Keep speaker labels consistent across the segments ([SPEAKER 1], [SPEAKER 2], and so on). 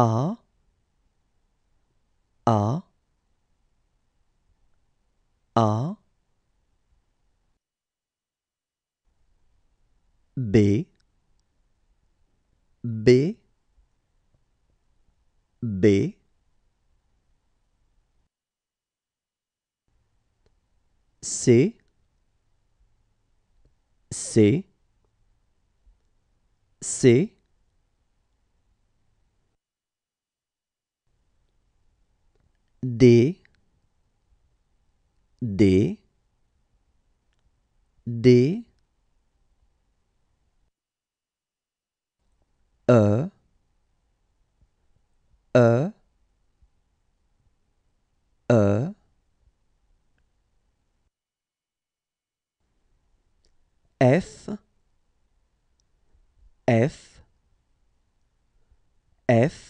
[SPEAKER 1] R R R B B B C C C D D D E E E F F F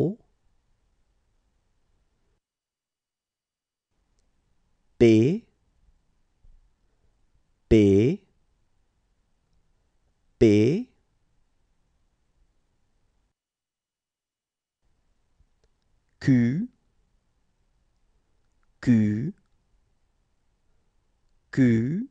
[SPEAKER 1] B B B Q Q Q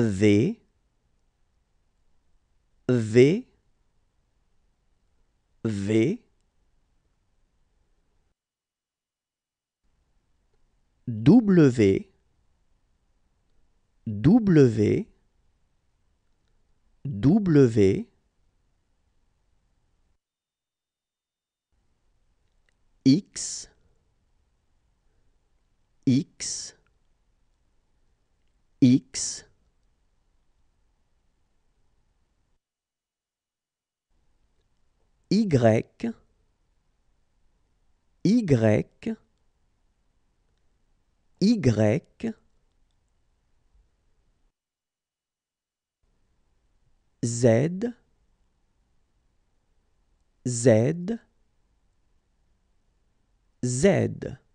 [SPEAKER 1] V V V W W W X X X Y, Y, Y, Z, Z, Z.